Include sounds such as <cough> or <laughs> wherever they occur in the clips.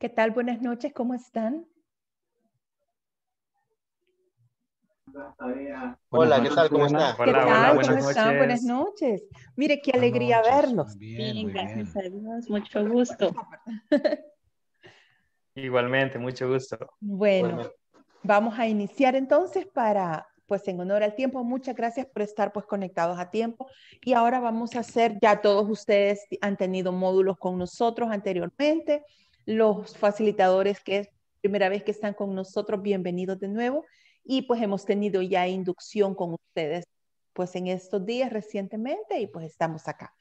¿Qué tal? Buenas noches, ¿cómo están? Hola, ¿qué tal? ¿Cómo están? ¿Qué tal? buenas Noches. Buenas noches. Mire, qué alegría verlos. Bien, gracias a Dios, mucho gusto. <laughs> Igualmente, mucho gusto. Bueno, vamos a iniciar entonces para, pues en honor al tiempo, muchas gracias por estar pues conectados a tiempo. Y ahora vamos a hacer, ya todos ustedes han tenido módulos con nosotros anteriormente los facilitadores que es primera vez que están con nosotros, bienvenidos de nuevo. Y pues hemos tenido ya inducción con ustedes pues en estos días recientemente y pues estamos acá.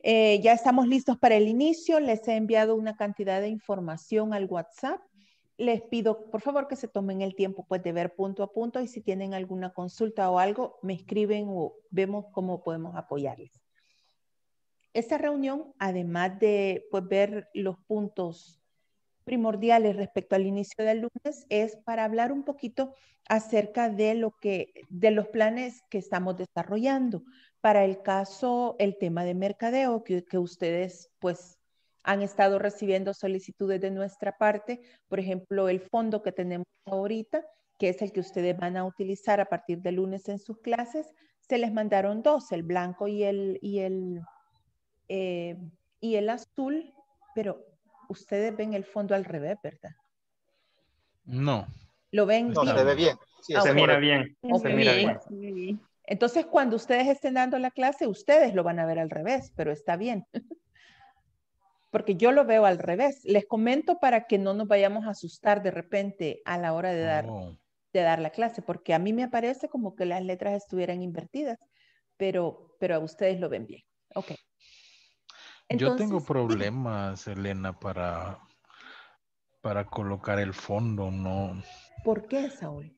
Eh, ya estamos listos para el inicio. Les he enviado una cantidad de información al WhatsApp. Les pido, por favor, que se tomen el tiempo pues, de ver punto a punto y si tienen alguna consulta o algo, me escriben o vemos cómo podemos apoyarles. Esta reunión, además de pues, ver los puntos primordiales respecto al inicio del lunes, es para hablar un poquito acerca de lo que de los planes que estamos desarrollando. Para el caso, el tema de mercadeo que, ustedes pues han estado recibiendo solicitudes de nuestra parte, por ejemplo, el fondo que tenemos ahorita, que es el que ustedes van a utilizar a partir del lunes en sus clases, se les mandaron dos, el blanco y el, y el eh, y el azul, pero ustedes ven el fondo al revés, ¿verdad? No. ¿Lo ven? No, bien? se ve bien. Sí, se, mira bien. Entonces, cuando ustedes estén dando la clase, ustedes lo van a ver al revés, pero está bien. <laughs> Porque yo lo veo al revés. Les comento para que no nos vayamos a asustar de repente a la hora de dar, oh. de dar la clase, porque a mí me parece como que las letras estuvieran invertidas, pero, pero a ustedes lo ven bien. Ok. Yo tengo problemas, Elena, para, para colocar el fondo, ¿no? ¿Por qué, Saúl?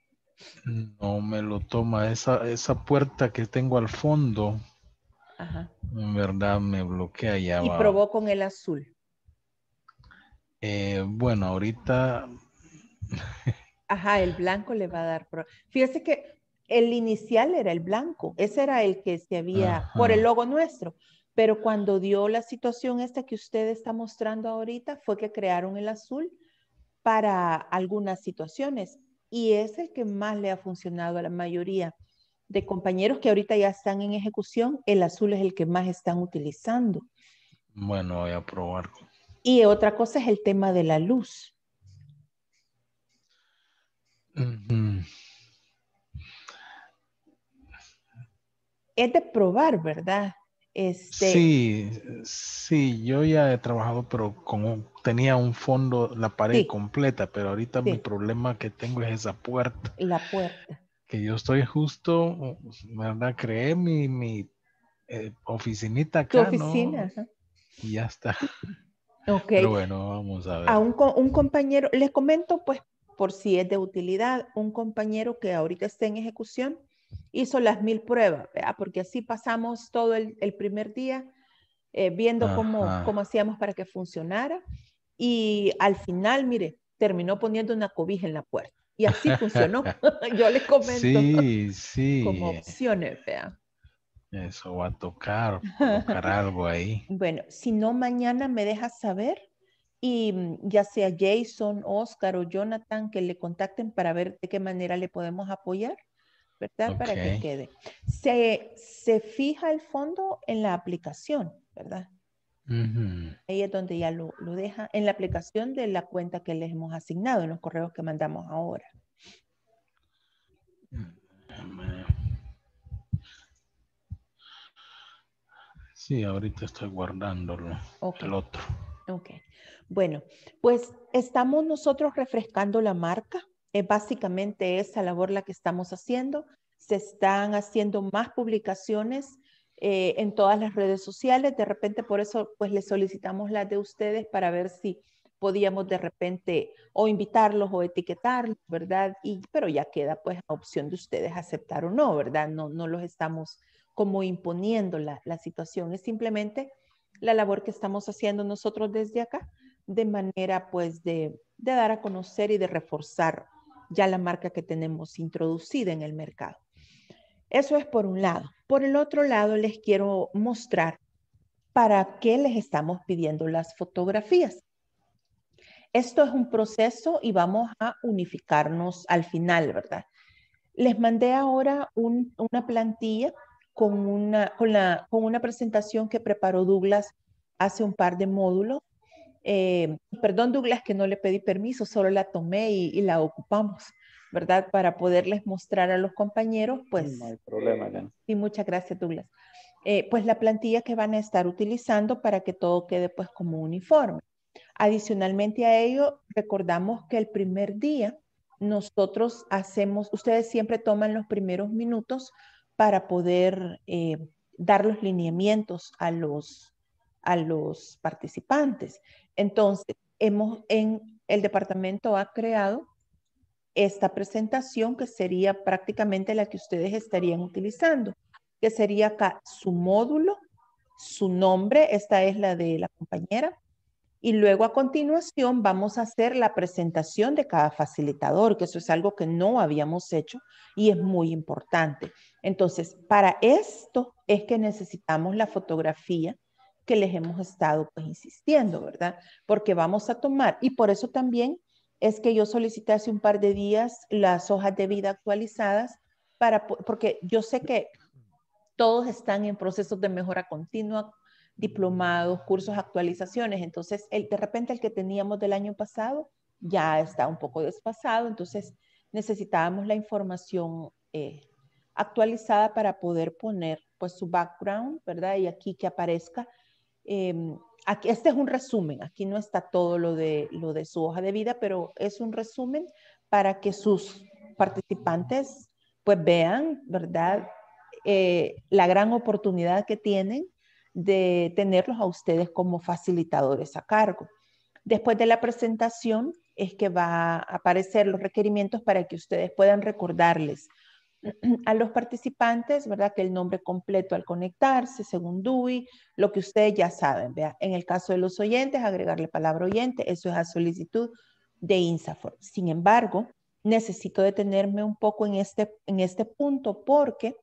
No me lo toma. Esa, esa puerta que tengo al fondo, Ajá. en verdad me bloquea ya. Y probó con el azul. Eh, bueno, ahorita. <laughs> Ajá, el blanco le va a dar. Fíjese que el inicial era el blanco, ese era el que se había, por el logo nuestro, pero cuando dio la situación esta que usted está mostrando ahorita fue que crearon el azul para algunas situaciones y es el que más le ha funcionado a la mayoría de compañeros que ahorita ya están en ejecución, el azul es el que más están utilizando. Bueno, voy a probar. Y otra cosa es el tema de la luz. Es de probar, ¿verdad? Este, sí, sí, yo ya he trabajado, pero con tenía un fondo, la pared completa, pero ahorita mi problema que tengo es esa puerta. La puerta. Que yo estoy justo, pues, ¿verdad? Creé mi, mi eh, oficinita acá. Tu oficina, Y ya está. Ok. Pero bueno, vamos a ver. A un, un compañero, les comento, pues, por si es de utilidad, un compañero que ahorita está en ejecución hizo las mil pruebas, vea, porque así pasamos todo el, primer día eh, viendo cómo, hacíamos para que funcionara. Y al final, mire, terminó poniendo una cobija en la puerta. Y así funcionó. <laughs> Yo le comento sí, sí. como opciones, vea. Eso va a tocar, tocar algo ahí. <laughs> Bueno, si no, mañana me dejas saber y mm, ya sea Jason, Oscar o Jonathan, que le contacten para ver de qué manera le podemos apoyar. ¿verdad? Para que quede. Se, se, fija el fondo en la aplicación, ¿verdad? Ahí es donde ya lo, lo, deja en la aplicación de la cuenta que les hemos asignado, en los correos que mandamos ahora. Sí, ahorita estoy guardándolo, el otro. Ok, bueno, pues estamos nosotros refrescando la marca, es eh, básicamente esa labor la que estamos haciendo se están haciendo más publicaciones eh, en todas las redes sociales. De repente, por eso, pues les solicitamos las de ustedes para ver si podíamos de repente o invitarlos o etiquetarlos, ¿verdad? Y, pero ya queda pues la opción de ustedes aceptar o no, ¿verdad? No, no los estamos como imponiendo la, situación, es simplemente la labor que estamos haciendo nosotros desde acá, de manera pues de dar a conocer y de reforzar ya la marca que tenemos introducida en el mercado. Eso es por un lado. Por el otro lado, les quiero mostrar para qué les estamos pidiendo las fotografías. Esto es un proceso y vamos a unificarnos al final, ¿verdad? Les mandé ahora una plantilla con una, con, una presentación que preparó Douglas hace un par de módulos. Eh, perdón, Douglas, que no le pedí permiso, solo la tomé y la ocupamos. ¿verdad? Para poderles mostrar a los compañeros, pues... No hay problema, Jan. Sí, muchas gracias, Douglas. Eh, pues la plantilla que van a estar utilizando para que todo quede pues como uniforme. Adicionalmente a ello, recordamos que el primer día nosotros hacemos, ustedes siempre toman los primeros minutos para poder eh, dar los lineamientos a los, a los participantes. Entonces, hemos en el departamento ha creado esta presentación que sería prácticamente la que ustedes estarían utilizando, que sería acá su módulo, su nombre, esta es la de la compañera, y luego a continuación vamos a hacer la presentación de cada facilitador, que eso es algo que no habíamos hecho y es muy importante. Entonces, para esto es que necesitamos la fotografía que les hemos estado pues, insistiendo, ¿verdad? Porque vamos a tomar, y por eso también es que yo solicité hace un par de días las hojas de vida actualizadas para, porque yo sé que todos están en procesos de mejora continua, diplomados, cursos, actualizaciones. Entonces, el, de repente el que teníamos del año pasado ya está un poco desfasado, entonces necesitábamos la información eh, actualizada para poder poner pues su background, ¿verdad? Y aquí que aparezca Em, aquí, este es un resumen, aquí no está todo lo de, lo de su hoja de vida, pero es un resumen para que sus participantes pues vean, ¿verdad? Eh, la gran oportunidad que tienen de tenerlos a ustedes como facilitadores a cargo. Después de la presentación es que va a aparecer los requerimientos para que ustedes puedan recordarles <clears throat> a los participantes, ¿verdad? Que el nombre completo al conectarse, según DUI, lo que ustedes ya saben, ¿vea? En el caso de los oyentes, agregarle palabra oyente, eso es a solicitud de INSAFOR. Sin embargo, necesito detenerme un poco en este, en este punto porque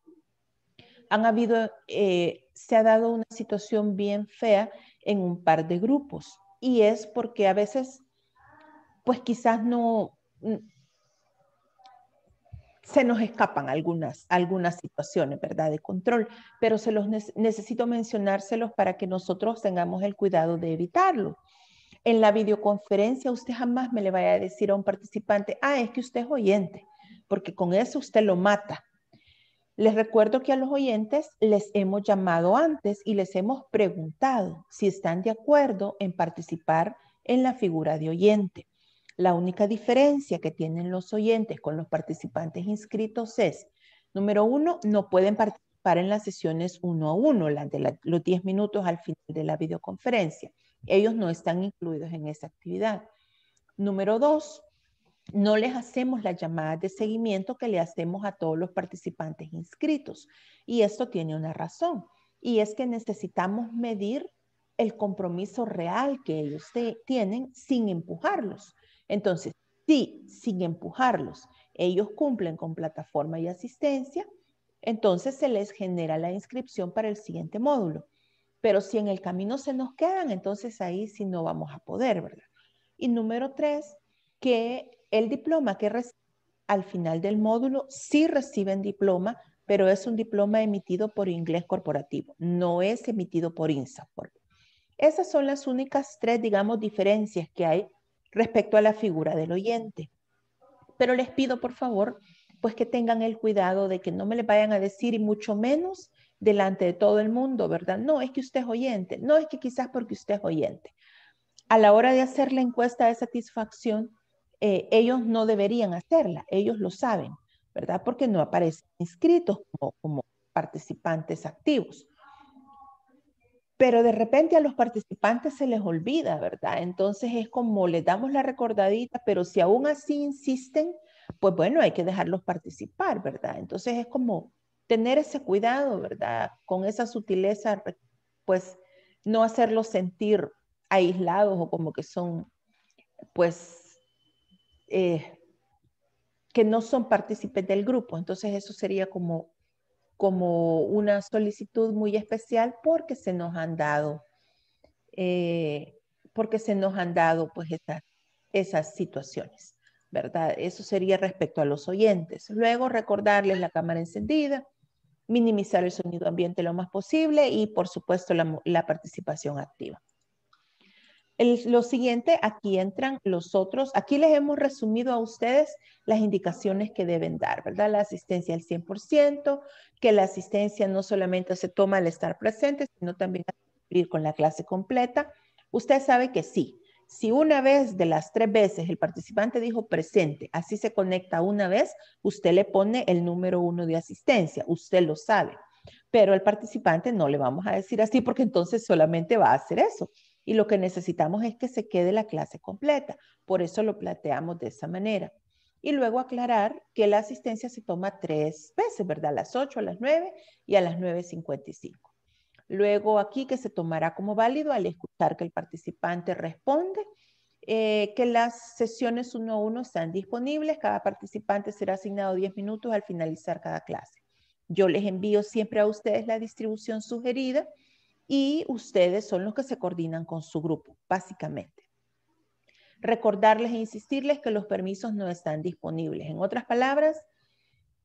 han habido, eh, se ha dado una situación bien fea en un par de grupos y es porque a veces, pues quizás no se nos escapan algunas, algunas situaciones, ¿verdad?, de control, pero se los necesito mencionárselos para que nosotros tengamos el cuidado de evitarlo. En la videoconferencia usted jamás me le vaya a decir a un participante, ah, es que usted es oyente, porque con eso usted lo mata. Les recuerdo que a los oyentes les hemos llamado antes y les hemos preguntado si están de acuerdo en participar en la figura de oyente. La única diferencia que tienen los oyentes con los participantes inscritos es, número uno, no pueden participar en las sesiones uno a uno, las de los 10 minutos al final de la videoconferencia. Ellos no están incluidos en esa actividad. Número dos, no les hacemos las llamadas de seguimiento que le hacemos a todos los participantes inscritos. Y esto tiene una razón, y es que necesitamos medir el compromiso real que ellos tienen sin empujarlos. Entonces, si sin empujarlos ellos cumplen con plataforma y asistencia, entonces se les genera la inscripción para el siguiente módulo. Pero si en el camino se nos quedan, entonces ahí sí no vamos a poder, ¿verdad? Y número tres, que el diploma que reciben al final del módulo sí reciben diploma, pero es un diploma emitido por inglés corporativo, no es emitido por INSAFOR. Esas son las únicas tres, digamos, diferencias que hay respecto a la figura del oyente. Pero les pido, por favor, pues que tengan el cuidado de que no me le vayan a decir y mucho menos delante de todo el mundo, ¿verdad? No, es que usted es oyente, no es que quizás porque usted es oyente. A la hora de hacer la encuesta de satisfacción, eh, ellos no deberían hacerla, ellos lo saben, ¿verdad? Porque no aparecen inscritos como participantes activos pero de repente a los participantes se les olvida, ¿verdad? Entonces es como les damos la recordadita, pero si aún así insisten, pues bueno, hay que dejarlos participar, ¿verdad? Entonces es como tener ese cuidado, ¿verdad? Con esa sutileza, pues no hacerlos sentir aislados o como que son, pues, eh, que no son partícipes del grupo. Entonces eso sería como como una solicitud muy especial porque se nos han dado, eh, porque se nos han dado pues esas, situaciones, ¿verdad? Eso sería respecto a los oyentes. Luego recordarles la cámara encendida, minimizar el sonido ambiente lo más posible y por supuesto la participación activa lo siguiente, aquí entran los otros. Aquí les hemos resumido a ustedes las indicaciones que deben dar, ¿verdad? La asistencia al 100%, que la asistencia no solamente se toma al estar presente, sino también con la clase completa. Usted sabe que sí. Si una vez de las tres veces el participante dijo presente, así se conecta una vez, usted le pone el número uno de asistencia, usted lo sabe. Pero al participante no le vamos a decir así porque entonces solamente va a hacer eso y lo que necesitamos es que se quede la clase completa. Por eso lo planteamos de esa manera. Y luego aclarar que la asistencia se toma tres veces, ¿verdad? A las 8, a las 9 y a las 9.55. Luego aquí que se tomará como válido al escuchar que el participante responde, eh, que las sesiones uno a uno están disponibles, cada participante será asignado 10 minutos al finalizar cada clase. Yo les envío siempre a ustedes la distribución sugerida y ustedes son los que se coordinan con su grupo, básicamente. Recordarles e insistirles que los permisos no están disponibles. En otras palabras,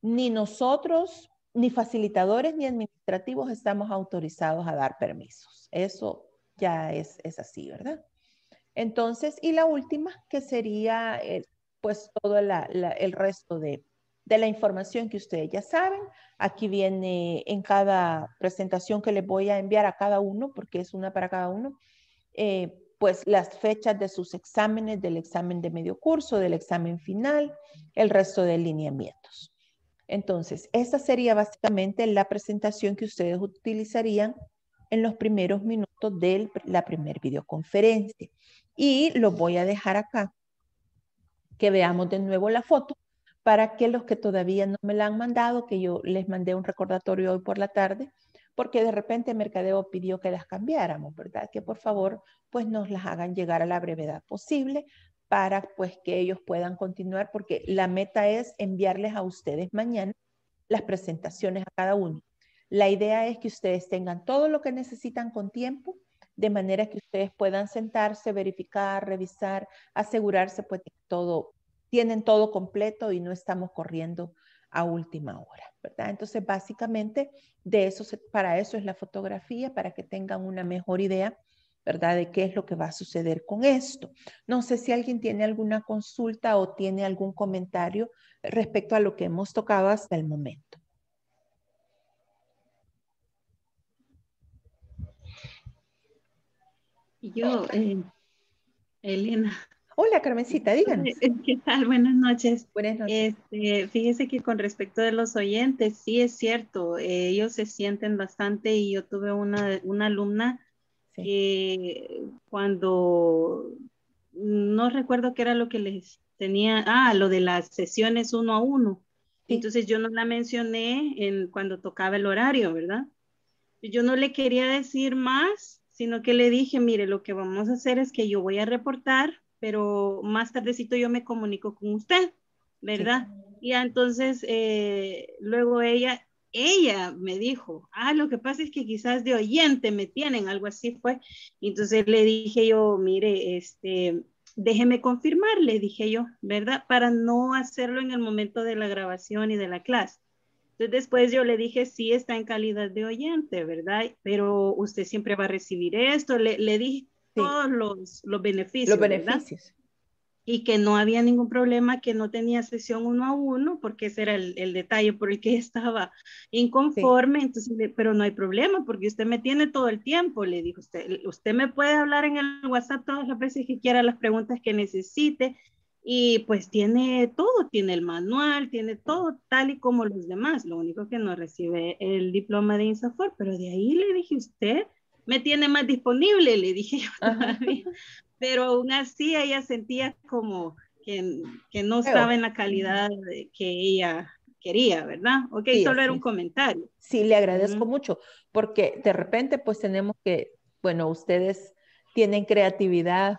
ni nosotros, ni facilitadores, ni administrativos estamos autorizados a dar permisos. Eso ya es, es así, ¿verdad? Entonces, y la última, que sería pues todo el resto de, de la información que ustedes ya saben. Aquí viene en cada presentación que les voy a enviar a cada uno, porque es una para cada uno, eh, pues las fechas de sus exámenes, del examen de medio curso, del examen final, el resto de lineamientos. Entonces, esta sería básicamente la presentación que ustedes utilizarían en los primeros minutos de la primera videoconferencia. Y lo voy a dejar acá, que veamos de nuevo la foto para que los que todavía no me la han mandado, que yo les mandé un recordatorio hoy por la tarde, porque de repente Mercadeo pidió que las cambiáramos, ¿verdad? Que por favor, pues nos las hagan llegar a la brevedad posible para pues que ellos puedan continuar, porque la meta es enviarles a ustedes mañana las presentaciones a cada uno. La idea es que ustedes tengan todo lo que necesitan con tiempo, de manera que ustedes puedan sentarse, verificar, revisar, asegurarse pues de todo tienen todo completo y no estamos corriendo a última hora, ¿verdad? Entonces, básicamente, de eso para eso es la fotografía, para que tengan una mejor idea, ¿verdad? De qué es lo que va a suceder con esto. No sé si alguien tiene alguna consulta o tiene algún comentario respecto a lo que hemos tocado hasta el momento. Yo, eh, Elena, Hola Carmencita, díganos. <laughs> ¿Qué tal? Buenas noches. Buenas noches. Este, fíjese que con respecto de los oyentes, sí es cierto, eh, ellos se sienten bastante y yo tuve una, una alumna que cuando, no recuerdo qué era lo que les tenía, ah, lo de las sesiones uno a uno. Entonces yo no la mencioné en, cuando tocaba el horario, ¿verdad? Yo no le quería decir más, sino que le dije, mire, lo que vamos a hacer es que yo voy a reportar pero más tardecito yo me comunico con usted, ¿verdad? Y entonces eh, luego ella, ella me dijo, ah, lo que pasa es que quizás de oyente me tienen, algo así fue. entonces le dije yo, mire, este, déjeme confirmar, le dije yo, ¿verdad? Para no hacerlo en el momento de la grabación y de la clase. Entonces después yo le dije, sí, está en calidad de oyente, ¿verdad? Pero usted siempre va a recibir esto. le dije, todos los, los beneficios. y que no había ningún problema, que no tenía sesión uno a uno, porque ese era el, detalle por el que <laughs> estaba inconforme, entonces, pero no hay problema, porque usted me tiene todo el tiempo, le dijo usted, usted me puede hablar en el WhatsApp todas las veces que quiera, las preguntas que necesite, y pues tiene todo, tiene el manual, tiene todo tal y como los demás, lo único que no recibe el diploma de INSAFOR, pero de ahí le dije usted, me tiene más disponible, le dije yo Pero aún así ella sentía como que, que no estaba en la calidad que ella quería, ¿verdad? Ok, solo era un comentario. Sí, le agradezco mucho, porque de repente pues tenemos que, bueno, ustedes tienen creatividad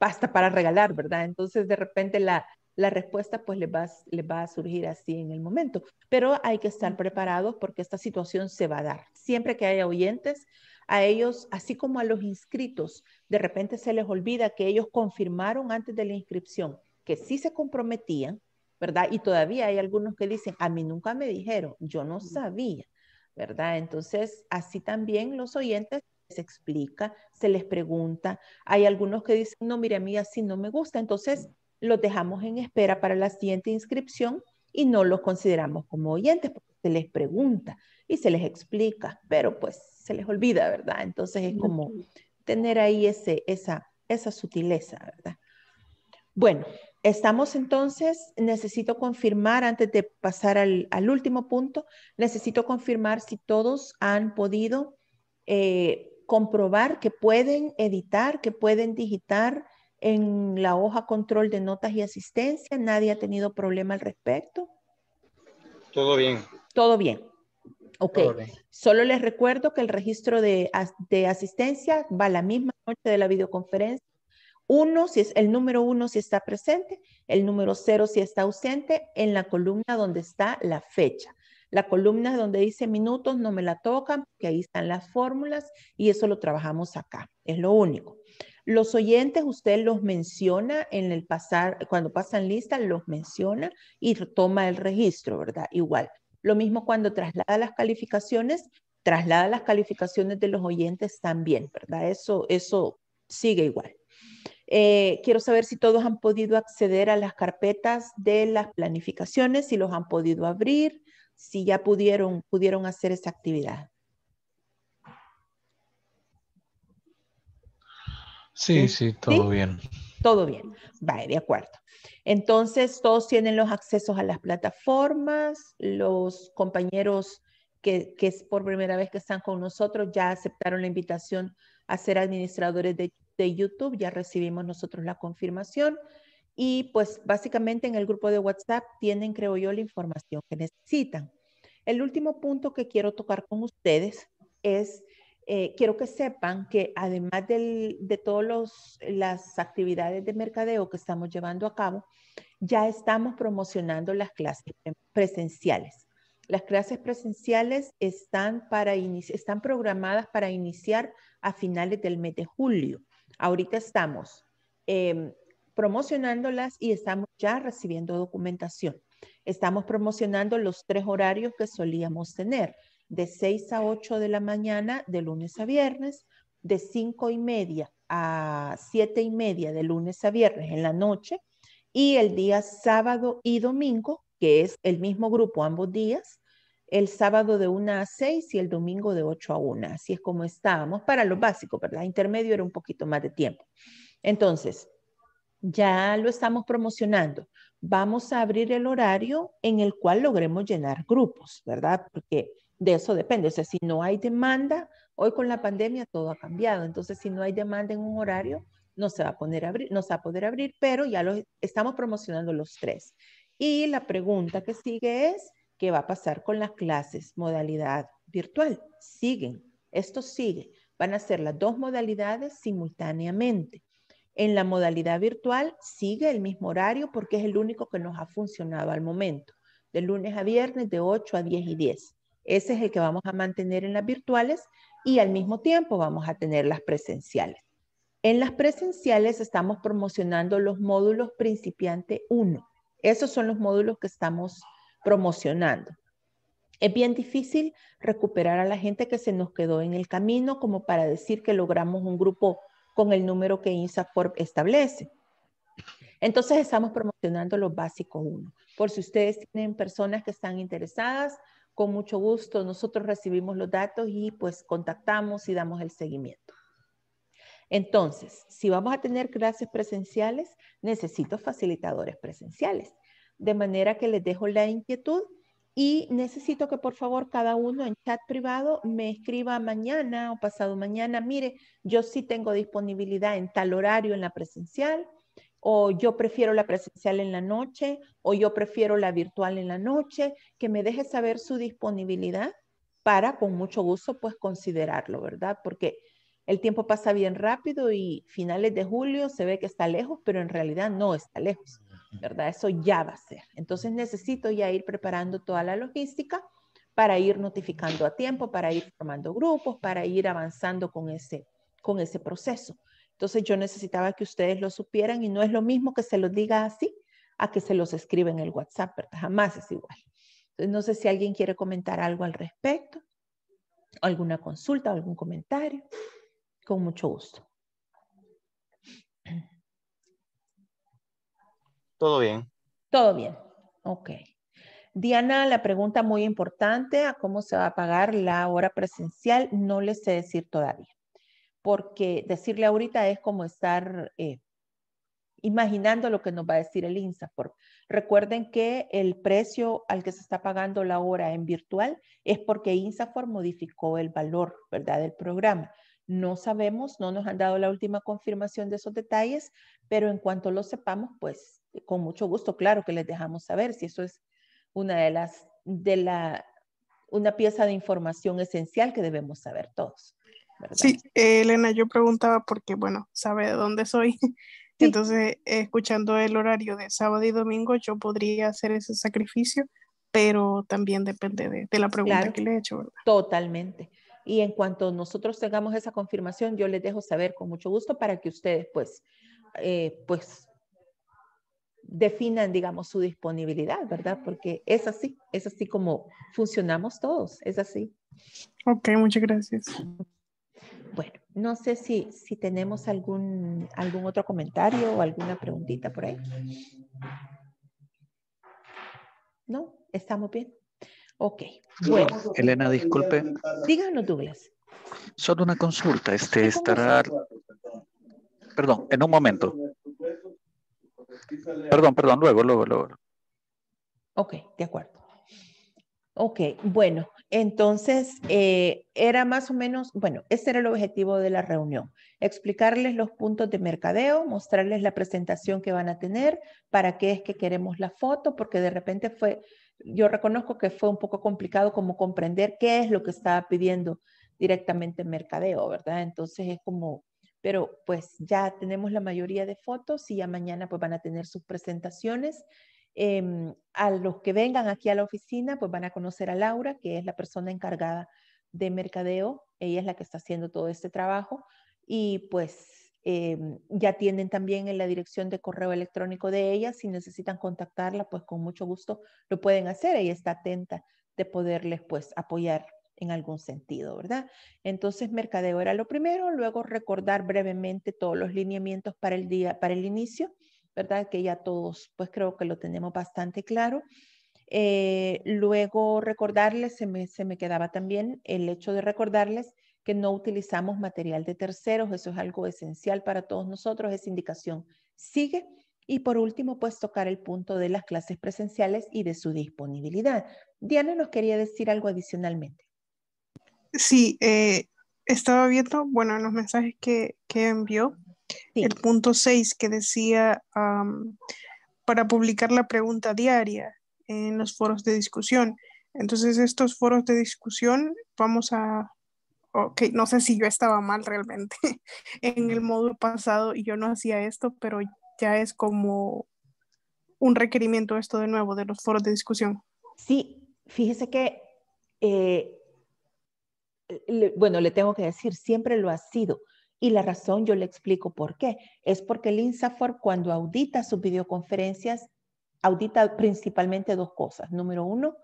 basta para regalar, ¿verdad? Entonces de repente la, respuesta pues le va, les va a surgir así en el momento. Pero hay que estar preparados porque esta situación se va a dar. Siempre que haya oyentes, a ellos, así como a los inscritos, de repente se les olvida que ellos confirmaron antes de la inscripción que sí se comprometían, ¿verdad? Y todavía hay algunos que dicen, a mí nunca me dijeron, yo no sabía, ¿verdad? Entonces, así también los oyentes se explica, se les pregunta. Hay algunos que dicen, no, mire, a mí así no me gusta. Entonces, los dejamos en espera para la siguiente inscripción y no los consideramos como oyentes, se les pregunta y se les explica, pero pues se les olvida, ¿verdad? Entonces es como tener ahí ese, esa, esa sutileza, ¿verdad? Bueno, estamos entonces, necesito confirmar, antes de pasar al, último punto, necesito confirmar si todos han podido eh, comprobar que pueden editar, que pueden digitar en la hoja control de notas y asistencia. Nadie ha tenido problema al respecto. Todo bien. Todo bien. Ok. Solo les recuerdo que el registro de, asistencia va la misma noche de la videoconferencia. Uno, si es el número uno, si está presente, el número cero, si está ausente, en la columna donde está la fecha. La columna donde dice minutos no me la tocan, porque ahí están las fórmulas y eso lo trabajamos acá. Es lo único. Los oyentes, usted los menciona en el pasar, cuando pasan lista, los menciona y toma el registro, ¿verdad? Igual. Lo mismo cuando traslada las calificaciones, traslada las calificaciones de los oyentes también, ¿verdad? Eso, eso sigue igual. Eh, quiero saber si todos han podido acceder a las carpetas de las planificaciones, si los han podido abrir, si ya pudieron, pudieron hacer esa actividad. Sí, sí, todo bien. Todo bien. Vale, de acuerdo. Entonces, todos tienen los accesos a las plataformas, los compañeros que, es por primera vez que están con nosotros, ya aceptaron la invitación a ser administradores de, de YouTube, ya recibimos nosotros la confirmación y pues básicamente en el grupo de WhatsApp tienen, creo yo, la información que necesitan. El último punto que quiero tocar con ustedes es eh, quiero que sepan que además de todas las actividades de mercadeo que estamos llevando a cabo, ya estamos promocionando las clases presenciales. Las clases presenciales están, para están programadas para iniciar a finales del mes de julio. Ahorita estamos em, promocionándolas y estamos ya recibiendo documentación. Estamos promocionando los tres horarios que solíamos tener de 6 a 8 de la mañana de lunes a viernes, de 5 y media a 7 y media de lunes a viernes en la noche y el día sábado y domingo, que es el mismo grupo ambos días, el sábado de 1 a 6 y el domingo de 8 a 1. Así es como estábamos para lo básico, ¿verdad? Intermedio era un poquito más de tiempo. Entonces, ya lo estamos promocionando. Vamos a abrir el horario en el cual logremos llenar grupos, ¿verdad? Porque de eso depende. O sea, si no hay demanda, hoy con la pandemia todo ha cambiado. Entonces, si no hay demanda en un horario, no se va a, poner a abrir, no va a poder abrir, pero ya lo estamos promocionando los tres. Y la pregunta que sigue es, ¿qué va a pasar con las clases modalidad virtual? Siguen, esto sigue. Van a ser las dos modalidades simultáneamente. En la modalidad virtual sigue el mismo horario porque es el único que nos ha funcionado al momento, de lunes a viernes de 8 a 10 y 10. Ese es el que vamos a mantener en las virtuales y al mismo tiempo vamos a tener las presenciales. En las presenciales estamos promocionando los módulos principiante 1. Esos son los módulos que estamos promocionando. Es bien difícil recuperar a la gente que se nos quedó en el camino como para decir que logramos un grupo con el número que INSAFORP establece. Entonces estamos promocionando los básicos 1. Por si ustedes tienen personas que están interesadas, con mucho gusto nosotros recibimos los datos y pues contactamos y damos el seguimiento. Entonces, si vamos a tener clases presenciales, necesito facilitadores presenciales. De manera que les dejo la inquietud y necesito que por favor cada uno en chat privado me escriba mañana o pasado mañana, mire, yo sí tengo disponibilidad en tal horario en la presencial o yo prefiero la presencial en la noche, o yo prefiero la virtual en la noche, que me deje saber su disponibilidad para con mucho gusto pues considerarlo, ¿verdad? Porque el tiempo pasa bien rápido y finales de julio se ve que está lejos, pero en realidad no está lejos, ¿verdad? Eso ya va a ser. Entonces necesito ya ir preparando toda la logística para ir notificando a tiempo, para ir formando grupos, para ir avanzando con ese, con ese proceso. Entonces yo necesitaba que ustedes lo supieran y no es lo mismo que se los diga así a que se los escribe en el WhatsApp, jamás es igual. Entonces no sé si alguien quiere comentar algo al respecto, alguna consulta, algún comentario, con mucho gusto. Todo bien. Todo bien, ok. Diana, la pregunta muy importante, ¿a cómo se va a pagar la hora presencial? No les sé decir todavía porque decirle ahorita es como estar eh, imaginando lo que nos va a decir el INSAFOR. Recuerden que el precio al que se está pagando la hora en virtual es porque INSAFOR modificó el valor, ¿verdad?, del programa. No sabemos, no nos han dado la última confirmación de esos detalles, pero en cuanto lo sepamos, pues con mucho gusto, claro que les dejamos saber si eso es una de las, de la, una pieza de información esencial que debemos saber todos. Sí, eh, Elena, yo preguntaba porque, bueno, sabe de dónde soy. <laughs> Entonces, eh, escuchando el horario de sábado y domingo, yo podría hacer ese sacrificio, pero también depende de, la pregunta que le he hecho, Totalmente. Y en cuanto nosotros tengamos esa confirmación, yo les dejo saber con mucho gusto para que ustedes, pues, eh, pues, definan, digamos, su disponibilidad, ¿verdad? Porque es así, es así como funcionamos todos, es así. Ok, muchas gracias. Bueno, no sé si, si tenemos algún, algún otro comentario o alguna preguntita por ahí. ¿No? ¿Estamos bien? Ok. Bueno. Elena, disculpe. Díganos, Douglas. Solo una consulta. Este estará... Perdón, en un momento. Perdón, perdón, luego, luego, luego. Ok, de acuerdo. Ok, bueno, entonces eh, era más o menos, bueno, ese era el objetivo de la reunión, explicarles los puntos de mercadeo, mostrarles la presentación que van a tener, para qué es que queremos la foto, porque de repente fue, yo reconozco que fue un poco complicado como comprender qué es lo que estaba pidiendo directamente mercadeo, ¿verdad? Entonces es como, pero pues ya tenemos la mayoría de fotos y ya mañana pues van a tener sus presentaciones Em, a los que vengan aquí a la oficina, pues van a conocer a Laura, que es la persona encargada de mercadeo. Ella es la que está haciendo todo este trabajo. Y pues em, ya atienden también en la dirección de correo electrónico de ella. Si necesitan contactarla, pues con mucho gusto lo pueden hacer. Ella está atenta de poderles pues apoyar en algún sentido, ¿verdad? Entonces, mercadeo era lo primero, luego recordar brevemente todos los lineamientos para el día, para el inicio ¿verdad? Que ya todos, pues creo que lo tenemos bastante claro. Eh, luego recordarles, se me, se me quedaba también el hecho de recordarles que no utilizamos material de terceros, eso es algo esencial para todos nosotros, esa indicación sigue. Y por último, pues tocar el punto de las clases presenciales y de su disponibilidad. Diana nos quería decir algo adicionalmente. Sí, eh, estaba viendo, bueno, los mensajes que, que envió el punto 6 que decía para publicar la pregunta diaria en los foros de discusión. Entonces, estos foros de discusión vamos a... Ok, no sé si yo estaba mal realmente <laughs> en el módulo pasado y yo no hacía esto, pero ya es como un requerimiento esto de nuevo de los foros de discusión. Sí, fíjese que, eh, bueno, le tengo que decir, siempre lo ha sido, y la razón yo le explico por qué. Es porque el INSAFOR cuando audita sus videoconferencias, audita principalmente dos cosas. Número uno,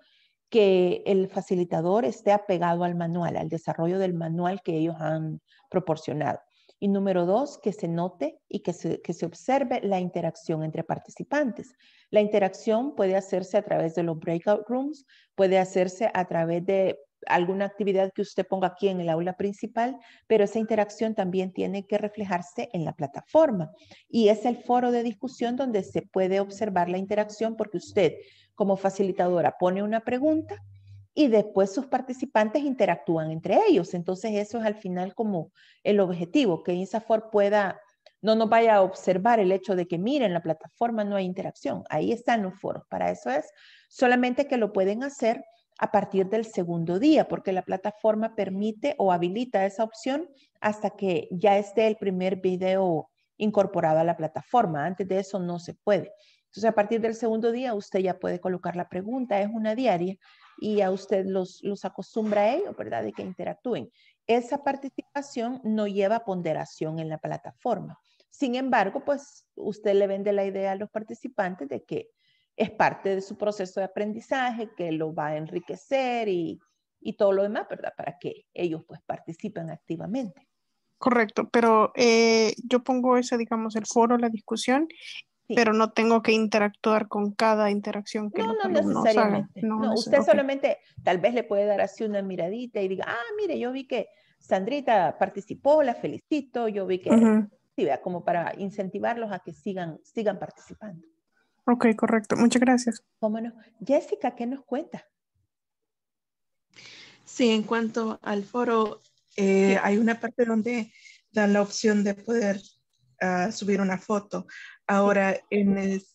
que el facilitador esté apegado al manual, al desarrollo del manual que ellos han proporcionado. Y número dos, que se note y que se, que se observe la interacción entre participantes. La interacción puede hacerse a través de los breakout rooms, puede hacerse a través de alguna actividad que usted ponga aquí en el aula principal, pero esa interacción también tiene que reflejarse en la plataforma. Y es el foro de discusión donde se puede observar la interacción porque usted como facilitadora pone una pregunta y después sus participantes interactúan entre ellos. Entonces eso es al final como el objetivo, que INSAFOR pueda, no nos vaya a observar el hecho de que miren, la plataforma no hay interacción. Ahí están los foros, para eso es. Solamente que lo pueden hacer a partir del segundo día, porque la plataforma permite o habilita esa opción hasta que ya esté el primer video incorporado a la plataforma. Antes de eso no se puede. Entonces, a partir del segundo día, usted ya puede colocar la pregunta, es una diaria y a usted los, acostumbra a ello, ¿verdad? De que interactúen. Esa participación no lleva ponderación en la plataforma. Sin embargo, pues usted le vende la idea a los participantes de que es parte de su proceso de aprendizaje que lo va a enriquecer y, todo lo demás, ¿verdad? Para que ellos pues participen activamente. Correcto, pero eh, yo pongo ese, digamos, el foro, la discusión, pero no tengo que interactuar con cada interacción que No, no necesariamente. No, usted solamente tal vez le puede dar así una miradita y diga, ah, mire, yo vi que Sandrita participó, la felicito, yo vi que... Sí, vea, como para incentivarlos a que sigan, sigan participando. Ok, correcto. Muchas gracias. Jessica, ¿qué nos cuenta? Sí, en cuanto al foro, eh, hay una parte donde dan la opción de poder ah, subir una foto. Ahora, en el,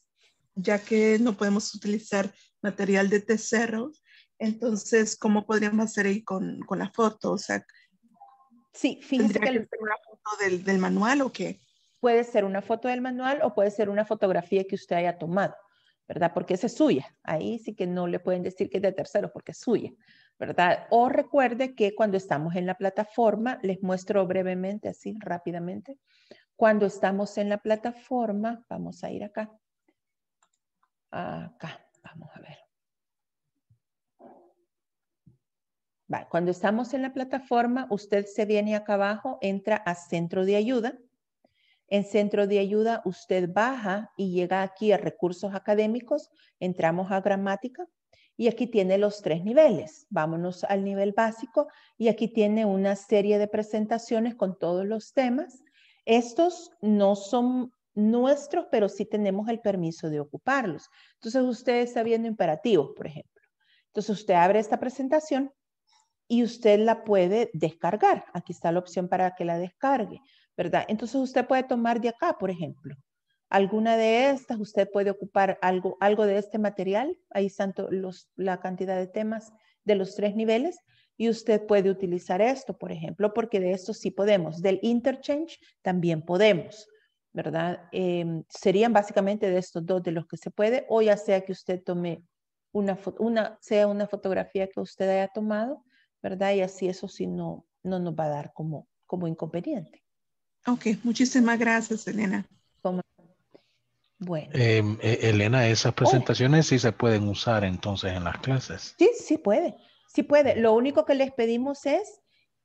ya que no podemos utilizar material de terceros, entonces, ¿cómo podríamos hacer ahí con, la foto? O sea, sí, fíjense que, que el... una foto del, del manual o qué? puede ser una foto del manual o puede ser una fotografía que usted haya tomado, ¿verdad? Porque esa es suya. Ahí sí que no le pueden decir que es de tercero porque es suya, ¿verdad? O recuerde que cuando estamos en la plataforma, les muestro brevemente, así rápidamente, cuando estamos en la plataforma, vamos a ir acá. Acá, vamos a ver. cuando estamos en la plataforma, usted se viene acá abajo, entra a centro de ayuda en centro de ayuda, usted baja y llega aquí a recursos académicos, entramos a gramática y aquí tiene los tres niveles. Vámonos al nivel básico y aquí tiene una serie de presentaciones con todos los temas. Estos no son nuestros, pero sí tenemos el permiso de ocuparlos. Entonces usted está viendo imperativos, por ejemplo. Entonces usted abre esta presentación y usted la puede descargar. Aquí está la opción para que la descargue. Entonces usted puede tomar de acá, por ejemplo. Alguna de estas, usted puede ocupar algo, algo de este material, ahí están los, la cantidad de temas de los tres niveles, y usted puede utilizar esto, por ejemplo, porque de esto sí podemos. Del interchange también podemos, ¿verdad? Em, serían básicamente de estos dos de los que se puede, o ya sea que usted tome una, sea una fotografía que usted haya tomado, ¿verdad? Y así eso sí no, no nos va a dar como, como inconveniente. Ok, muchísimas gracias, Elena. Bueno. Em, eh, Elena, esas oh. presentaciones sí se pueden usar entonces en las clases. Sí, sí puede, sí puede. Lo único que les pedimos es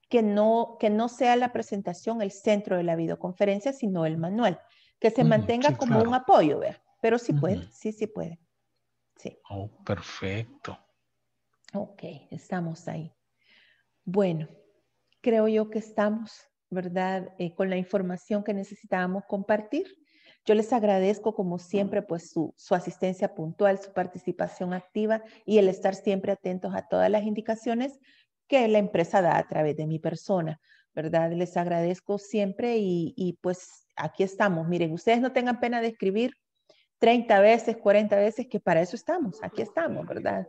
que no, que no sea la presentación el centro de la videoconferencia, sino el manual, que se mantenga como un apoyo, ¿ver? Pero sí puede, sí, sí puede. Sí. Oh, perfecto. Ok, estamos ahí. Bueno, creo yo que estamos ¿verdad? Eh, con la información que necesitábamos compartir. Yo les agradezco, como siempre, pues su, su, asistencia puntual, su participación activa y el estar siempre atentos a todas las indicaciones que la empresa da a través de mi persona, ¿verdad? Les agradezco siempre y, y pues aquí estamos. Miren, ustedes no tengan pena de escribir 30 veces, 40 veces, que para eso estamos, aquí estamos, ¿verdad?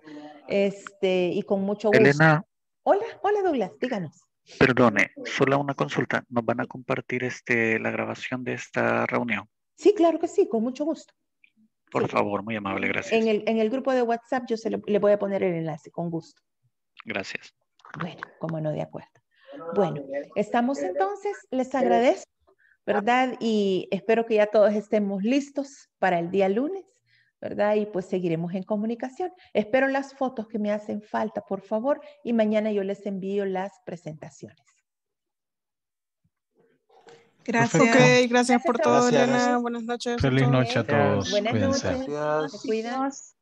Este, y con mucho gusto. Elena. Hola, hola Douglas, díganos. Perdone, solo una consulta. ¿Nos van a compartir este, la grabación de esta reunión? Sí, claro que sí, con mucho gusto. Por favor, muy amable, gracias. En el, grupo de WhatsApp yo se le voy a poner el enlace, con gusto. Gracias. Bueno, como no, de acuerdo. Bueno, estamos entonces, les agradezco, ¿verdad? Y espero que ya todos estemos listos para el día lunes. ¿verdad? Y pues seguiremos en comunicación. Espero las fotos que me hacen falta, por favor, y mañana yo les envío las presentaciones. Gracias. Ok, gracias por todo, Diana. Buenas noches. Feliz noche a todos. Buenas Cuídense. noches.